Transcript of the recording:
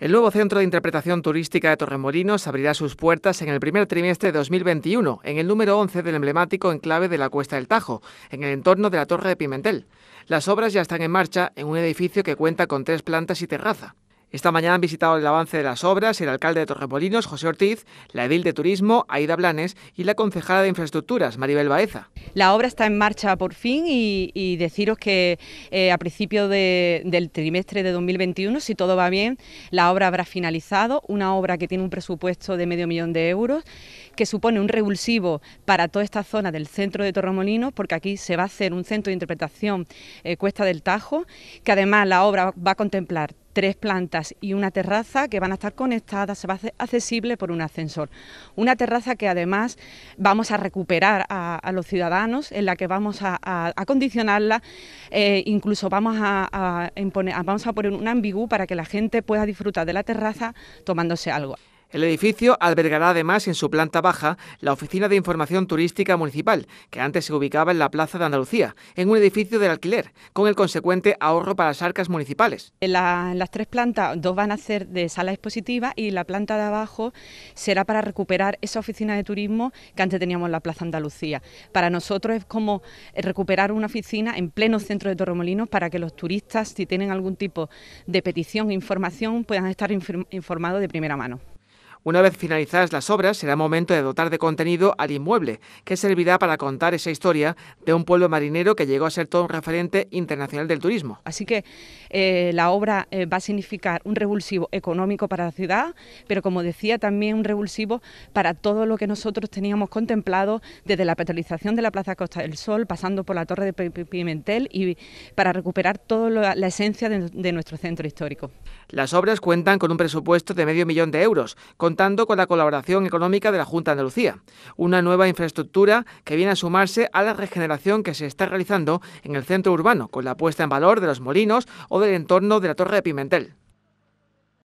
El nuevo Centro de Interpretación Turística de Torremolinos abrirá sus puertas en el primer trimestre de 2021, en el número 11 del emblemático enclave de la Cuesta del Tajo, en el entorno de la Torre de Pimentel. Las obras ya están en marcha en un edificio que cuenta con tres plantas y terraza. Esta mañana han visitado el avance de las obras el alcalde de Torremolinos, José Ortiz, la edil de Turismo, Aida Blanes, y la concejala de Infraestructuras, Maribel Baeza. La obra está en marcha por fin y, deciros que eh, a principio del trimestre de 2021, si todo va bien, la obra habrá finalizado, una obra que tiene un presupuesto de medio millón de euros, que supone un revulsivo para toda esta zona del centro de Torremolinos, porque aquí se va a hacer un centro de interpretación eh, Cuesta del Tajo, que además la obra va a contemplar tres plantas y una terraza que van a estar conectadas, se va a hacer accesible por un ascensor. Una terraza que además vamos a recuperar a, los ciudadanos, en la que vamos a, acondicionarla, eh, incluso vamos a, vamos a poner un ambigú para que la gente pueda disfrutar de la terraza tomándose algo. El edificio albergará además en su planta baja la Oficina de Información Turística Municipal, que antes se ubicaba en la Plaza de Andalucía, en un edificio del alquiler, con el consecuente ahorro para las arcas municipales. En, las tres plantas, dos van a ser de sala expositiva y la planta de abajo será para recuperar esa oficina de turismo que antes teníamos en la Plaza Andalucía. Para nosotros es como eh, recuperar una oficina en pleno centro de Torremolinos para que los turistas, si tienen algún tipo de petición e información, puedan estar informados de primera mano. Una vez finalizadas las obras, será momento de dotar de contenido al inmueble, que servirá para contar esa historia de un pueblo marinero que llegó a ser todo un referente internacional del turismo. Así que eh, la obra eh, va a significar un revulsivo económico para la ciudad, pero como decía, también un revulsivo para todo lo que nosotros teníamos contemplado desde la petrolización de la Plaza Costa del Sol, pasando por la Torre de Pimentel y para recuperar toda la, esencia de, nuestro centro histórico. Las obras cuentan con un presupuesto de medio millón de euros, contando con la colaboración económica de la Junta de Andalucía, una nueva infraestructura que viene a sumarse a la regeneración que se está realizando en el centro urbano, con la puesta en valor de los molinos o del entorno de la Torre de Pimentel.